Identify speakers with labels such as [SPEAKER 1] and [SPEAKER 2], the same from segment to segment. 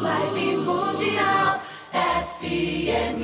[SPEAKER 1] Live Mundial FM.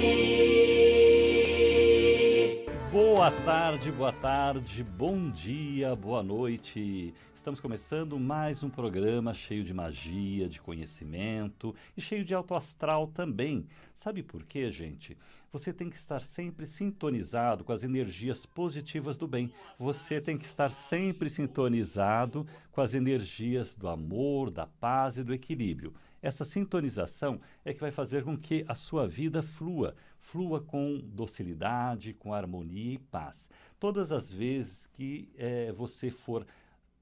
[SPEAKER 1] Boa tarde, boa tarde, bom dia, boa noite. Estamos começando mais um programa cheio de magia, de conhecimento e cheio de alto astral também. Sabe por quê, gente? Você tem que estar sempre sintonizado com as energias positivas do bem. Você tem que estar sempre sintonizado com as energias do amor, da paz e do equilíbrio. Essa sintonização é que vai fazer com que a sua vida flua, flua com docilidade, com harmonia e paz. Todas as vezes que é, você for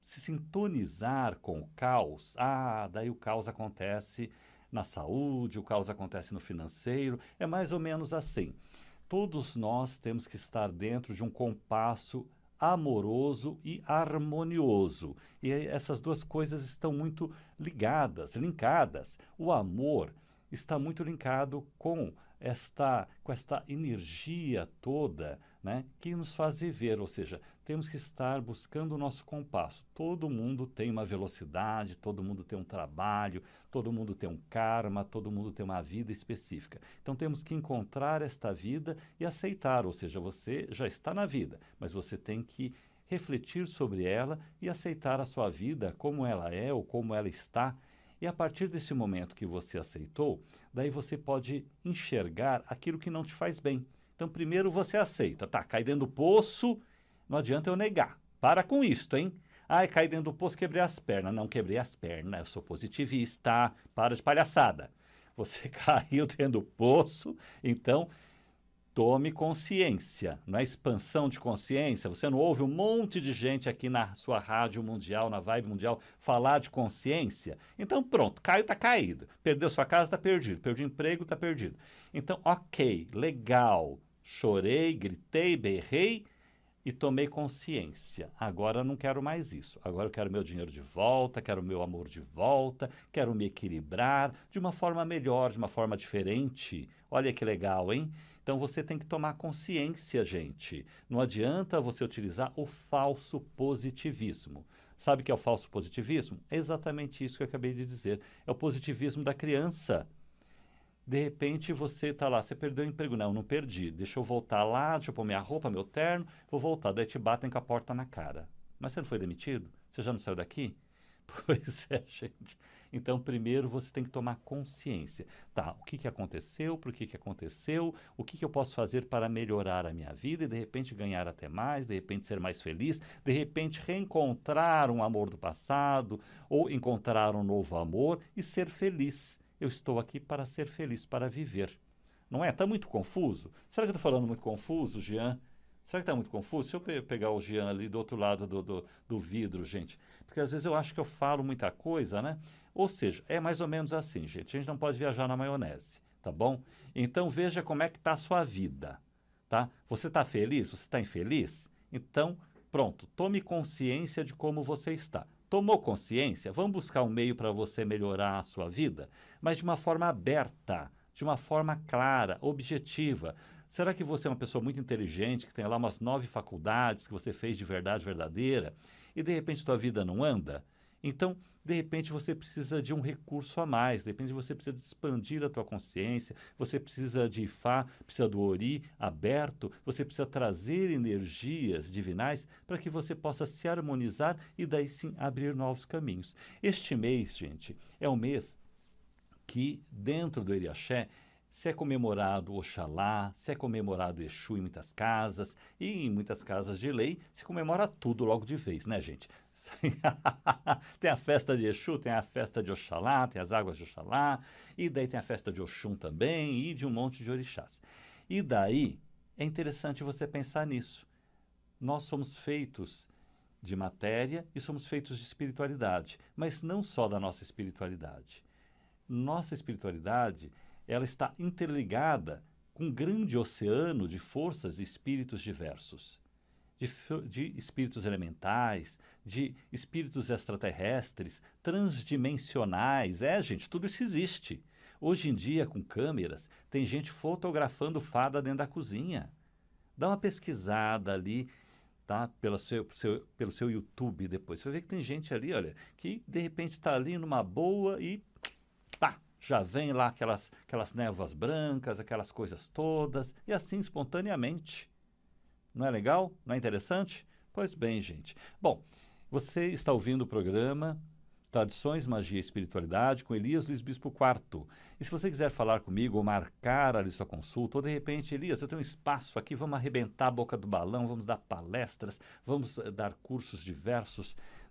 [SPEAKER 1] se sintonizar com o caos, ah, daí o caos acontece na saúde, o caos acontece no financeiro, é mais ou menos assim. Todos nós temos que estar dentro de um compasso amoroso e harmonioso. E essas duas coisas estão muito ligadas, linkadas. O amor está muito linkado com esta, com esta energia toda né, que nos faz viver, ou seja, temos que estar buscando o nosso compasso. Todo mundo tem uma velocidade, todo mundo tem um trabalho, todo mundo tem um karma, todo mundo tem uma vida específica. Então temos que encontrar esta vida e aceitar, ou seja, você já está na vida, mas você tem que refletir sobre ela e aceitar a sua vida como ela é ou como ela está. E a partir desse momento que você aceitou, daí você pode enxergar aquilo que não te faz bem. Então, primeiro você aceita, tá? Cai dentro do poço, não adianta eu negar. Para com isto, hein? Ai, cai dentro do poço, quebrei as pernas. Não quebrei as pernas, eu sou positivista. Para de palhaçada. Você caiu dentro do poço, então tome consciência, não é expansão de consciência. Você não ouve um monte de gente aqui na sua rádio mundial, na vibe mundial, falar de consciência? Então pronto, caiu está caído, perdeu sua casa, está perdido, perdeu emprego, está perdido. Então, ok, legal, chorei, gritei, berrei e tomei consciência. Agora não quero mais isso. Agora eu quero meu dinheiro de volta, quero meu amor de volta, quero me equilibrar de uma forma melhor, de uma forma diferente. Olha que legal, hein? Então você tem que tomar consciência, gente. Não adianta você utilizar o falso positivismo. Sabe o que é o falso positivismo? É exatamente isso que eu acabei de dizer. É o positivismo da criança. De repente você está lá, você perdeu o emprego. Não, não perdi. Deixa eu voltar lá, deixa eu pôr minha roupa, meu terno, vou voltar. Daí te batem com a porta na cara. Mas você não foi demitido? Você já não saiu daqui? Pois é, gente. Então, primeiro você tem que tomar consciência. Tá, o que, que aconteceu, por que, que aconteceu, o que, que eu posso fazer para melhorar a minha vida e de repente ganhar até mais, de repente ser mais feliz, de repente reencontrar um amor do passado ou encontrar um novo amor e ser feliz. Eu estou aqui para ser feliz, para viver. Não é? Está muito confuso? Será que eu estou falando muito confuso, Jean? Será que está muito confuso? Se eu pe pegar o Jean ali do outro lado do, do, do, vidro, gente. Porque às vezes eu acho que eu falo muita coisa, né? Ou seja, é mais ou menos assim, gente. A gente não pode viajar na maionese, tá bom? Então veja como é que está a sua vida, tá? Você está feliz? Você está infeliz? Então, pronto, tome consciência de como você está. Tomou consciência? Vamos buscar um meio para você melhorar a sua vida, mas de uma forma aberta, de uma forma clara, objetiva Será que você é uma pessoa muito inteligente, que tem lá umas nove faculdades que você fez de verdade verdadeira e de repente sua vida não anda? Então, de repente você precisa de um recurso a mais, de repente você precisa de expandir a tua consciência, você precisa de Ifá, precisa do Ori aberto, você precisa trazer energias divinais para que você possa se harmonizar e daí sim abrir novos caminhos. Este mês, gente, é um mês que dentro do Eriaxé se é comemorado Oxalá, se é comemorado Exu em muitas casas, e em muitas casas de lei se comemora tudo logo de vez, né, gente? tem a festa de Exu, tem a festa de Oxalá, tem as águas de Oxalá, e daí tem a festa de Oxum também, e de um monte de orixás. E daí é interessante você pensar nisso. Nós somos feitos de matéria e somos feitos de espiritualidade, mas não só da nossa espiritualidade. Nossa espiritualidade ela está interligada com um grande oceano de forças e espíritos diversos de, espíritos elementais, de espíritos extraterrestres, transdimensionais. É, gente, tudo isso existe. Hoje em dia, com câmeras, tem gente fotografando fada dentro da cozinha. Dá uma pesquisada ali, tá? Pelo seu, seu pelo seu YouTube depois. Você vai ver que tem gente ali, olha, que de repente está ali numa boa e já vem lá aquelas, aquelas névoas brancas, aquelas coisas todas, e assim espontaneamente. Não é legal? Não é interessante? Pois bem, gente. Bom, você está ouvindo o programa Tradições, Magia e Espiritualidade com Elias Luiz Bispo IV. E se você quiser falar comigo ou marcar ali sua consulta, ou de repente, Elias, eu tenho um espaço aqui, vamos arrebentar a boca do balão, vamos dar palestras, vamos eh, dar cursos diversos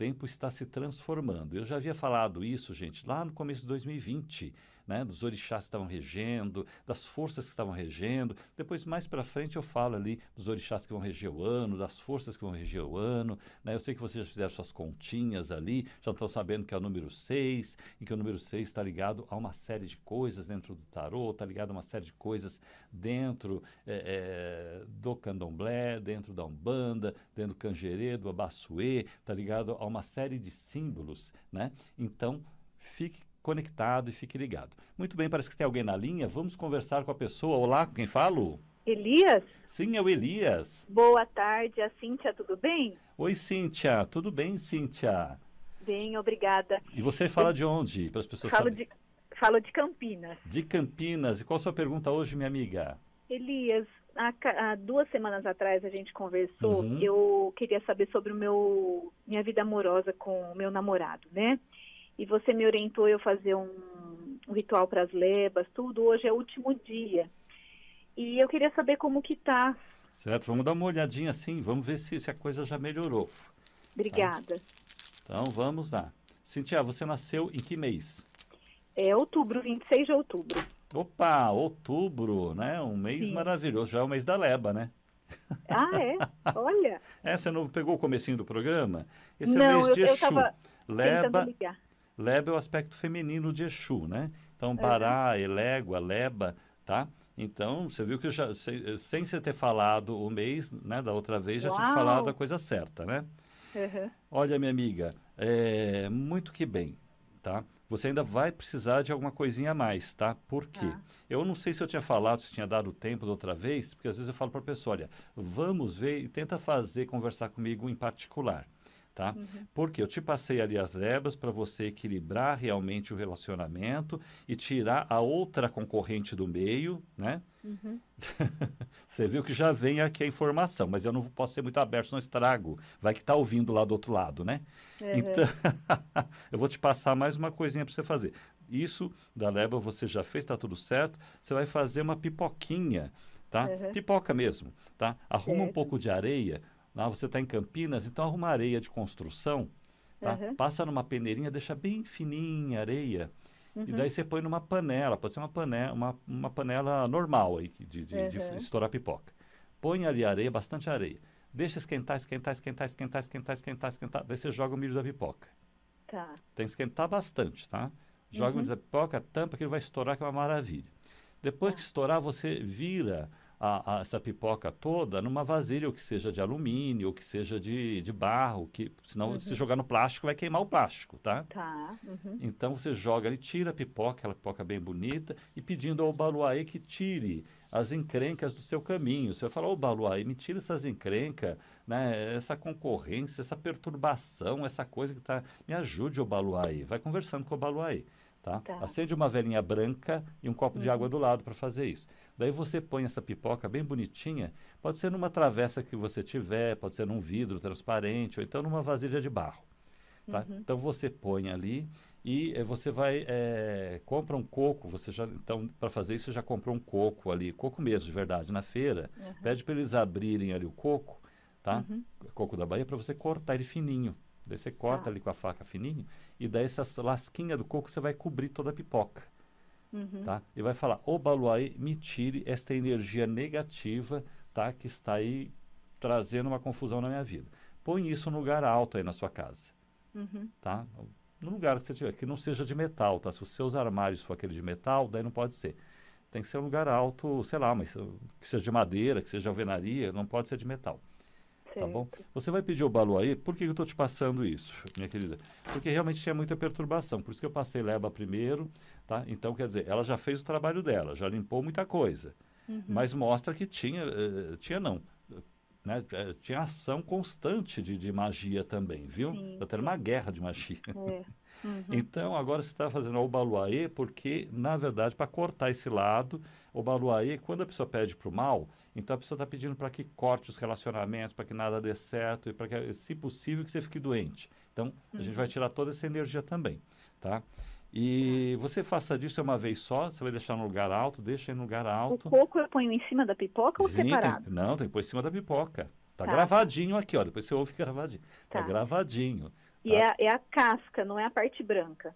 [SPEAKER 1] tempo está se transformando. Eu já havia falado isso, gente, lá no começo de 2020, né, dos orixás que estavam regendo, das forças que estavam regendo. Depois, mais para frente, eu falo ali dos orixás que vão reger o ano, das forças que vão reger o ano. Né? Eu sei que vocês já fizeram suas continhas ali, já estão sabendo que é o número 6 e que o número 6 está ligado a uma série de coisas dentro do tarô, está ligado a uma série de coisas dentro é, é, do candomblé, dentro da umbanda, dentro do canjerê, do abassuê, está ligado a uma série de símbolos, né? Então, fique conectado e fique ligado. Muito bem, parece que tem alguém na linha. Vamos conversar com a pessoa. Olá, com quem falo? Elias? Sim, é o Elias. Boa tarde, a Cíntia, tudo bem? Oi, Cíntia. Tudo bem, Cíntia? Bem, obrigada. E você fala Eu... de onde? Para as pessoas falo saberem. De... Falo de Campinas. De Campinas. E qual a sua pergunta hoje, minha amiga? Elias, há, há duas semanas atrás a gente conversou, uhum. eu queria saber sobre o meu minha vida amorosa com o meu namorado, né? E você me orientou eu fazer um, um ritual para as lebas, tudo. Hoje é o último dia. E eu queria saber como que tá. Certo, vamos dar uma olhadinha assim, vamos ver se, se a coisa já melhorou. Tá? Obrigada. Tá? Então vamos lá. Cintia, você nasceu em que mês? É outubro, 26 de outubro. Opa, outubro, né? Um mês Sim. maravilhoso, já é o mês da leba, né? Ah, é? Olha. é, você não pegou o comecinho do programa? Esse não, é o mês eu, de Exu. Eu leba, leba é o aspecto feminino de Exu, né? Então, Bará, uhum. Elégua, Leba, tá? Então, você viu que já, sem, sem você ter falado o mês, né, da outra vez, já Uau. tinha falado a coisa certa, né? Uhum. Olha, minha amiga, é, muito que bem, tá? você ainda vai precisar de alguma coisinha a mais, tá? Por quê? Tá. Eu não sei se eu tinha falado, se tinha dado tempo da outra vez, porque às vezes eu falo para a pessoa, olha, vamos ver e tenta fazer, conversar comigo em particular tá? Uhum. Porque eu te passei ali as lebas para você equilibrar realmente o relacionamento e tirar a outra concorrente do meio, né? Uhum. você viu que já vem aqui a informação, mas eu não posso ser muito aberto, senão estrago. Vai que está ouvindo lá do outro lado, né? Uhum. Então, eu vou te passar mais uma coisinha para você fazer. Isso da leva você já fez, está tudo certo. Você vai fazer uma pipoquinha, tá? Uhum. Pipoca mesmo, tá? Arruma um pouco de areia, né? você está em Campinas, então arruma areia de construção, tá? Uhum. passa numa peneirinha, deixa bem fininha a areia, uhum. e daí uhum. você põe numa panela, pode ser uma panela, uma, uma panela normal aí, de, de, uhum. de estourar pipoca. Põe ali areia, bastante areia. Deixa esquentar, esquentar, esquentar, esquentar, esquentar, esquentar, esquentar. Daí você joga o milho da pipoca. Tá. Tem que esquentar bastante, tá? Joga o milho uhum. da pipoca, tampa, que ele vai estourar, que é uma maravilha. Depois tá. que estourar, você vira a, a, essa pipoca toda numa vasilha, ou que seja de alumínio, ou que seja de, de barro, que senão uhum. se jogar no plástico vai queimar o plástico, tá? Tá. Uhum. Então você joga ali, tira a pipoca, aquela pipoca bem bonita, e pedindo ao Baluaê que tire as encrencas do seu caminho. Você vai falar, ô oh, Baluaê, me tira essas encrencas, né? essa concorrência, essa perturbação, essa coisa que está... Me ajude, ô Baluaê. Vai conversando com o Baluaê. Tá? tá? Acende uma velhinha branca e um copo uhum. de água do lado para fazer isso. Daí você põe essa pipoca bem bonitinha, pode ser numa travessa que você tiver, pode ser num vidro transparente, ou então numa vasilha de barro. Tá? Uhum. Então você põe ali e eh, você vai é, compra um coco. Você já então para fazer isso já comprou um coco ali, coco mesmo de verdade na feira. Uhum. Pede para eles abrirem ali o coco, tá? Uhum. Coco da Bahia para você cortar ele fininho. Daí você corta tá. ali com a faca fininho e daí essas lasquinhas do coco você vai cobrir toda a pipoca. Uhum. Tá? E vai falar, ô baluai me tire esta energia negativa tá? que está aí trazendo uma confusão na minha vida. Põe isso no lugar alto aí na sua casa. Uhum. Tá? No lugar que você tiver, que não seja de metal, tá? Se os seus armários for aquele de metal, daí não pode ser. Tem que ser um lugar alto, sei lá, mas que seja de madeira, que seja alvenaria, não pode ser de metal. Tá bom? Você vai pedir o balu aí. Por que eu estou te passando isso, minha querida? Porque realmente tinha muita perturbação. Por isso que eu passei leba primeiro, tá? Então, quer dizer, ela já fez o trabalho dela, já limpou muita coisa. Uhum. Mas mostra que tinha, uh, tinha não. Né? Eh, tinha ação constante de, de magia também, viu? Até então, era uma guerra de magia. É. Uhum. Então, agora você está fazendo o baluaê porque, na verdade, para cortar esse lado, o baluaê, quando a pessoa pede para o mal, então a pessoa está pedindo para que corte os relacionamentos, para que nada dê certo e para que, se possível, que você fique doente. Então, uhum. a gente vai uhum. tirar toda essa energia também, tá? E você faça disso uma vez só, você vai deixar no lugar alto, deixa em lugar alto. O coco eu ponho em cima da pipoca ou Sim, separado? Tem, não, tem que pôr em cima da pipoca. Tá, tá, gravadinho aqui, ó. Depois você ouve é gravadinho. Tá, tá gravadinho. E é, tá? é a casca, não é a parte branca.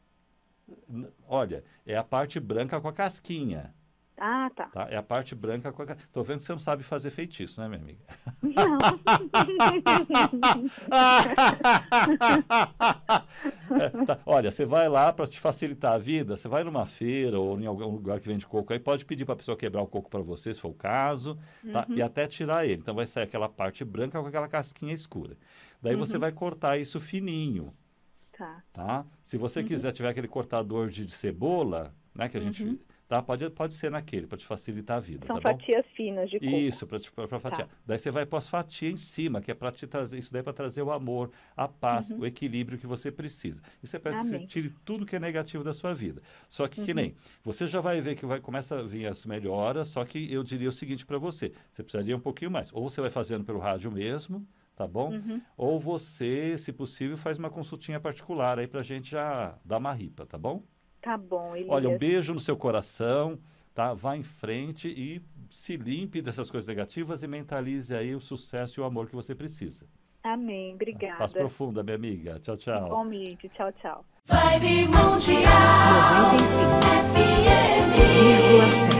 [SPEAKER 1] Olha, é a parte branca com a casquinha. Ah, tá. tá. É a parte branca com a... Tô vendo que você não sabe fazer feitiço, né, minha amiga? Não. é, tá. Olha, você vai lá para te facilitar a vida, você vai numa feira ou em algum lugar que vende coco, aí pode pedir para a pessoa quebrar o coco para você, se for o caso, tá? uhum. e até tirar ele. Então vai sair aquela parte branca com aquela casquinha escura. Daí uhum. você vai cortar isso fininho. Tá. tá? Se você uhum. quiser, tiver aquele cortador de cebola, né, que a gente uhum. Tá? Pode, pode ser naquele, para te facilitar a vida. São tá fatias bom? finas de coco. Isso, para fatiar. Tá. Daí você vai para as fatias em cima, que é para te trazer, isso daí é para trazer o amor, a paz, uhum. o equilíbrio que você precisa. Isso é para que você tire tudo que é negativo da sua vida. Só que, uhum. que nem, você já vai ver que vai começa a vir as melhoras, só que eu diria o seguinte para você, você precisaria um pouquinho mais. Ou você vai fazendo pelo rádio mesmo, tá bom? Uhum. Ou você, se possível, faz uma consultinha particular aí para a gente já dar uma ripa, tá bom? Tá bom, Elias. Olha, um beijo no seu coração, tá? Vá em frente e se limpe dessas coisas negativas e mentalize aí o sucesso e o amor que você precisa. Amém, obrigada. Paz profunda, minha amiga. Tchau, tchau. Igualmente, tchau, tchau. Vibe Mundial 95 FM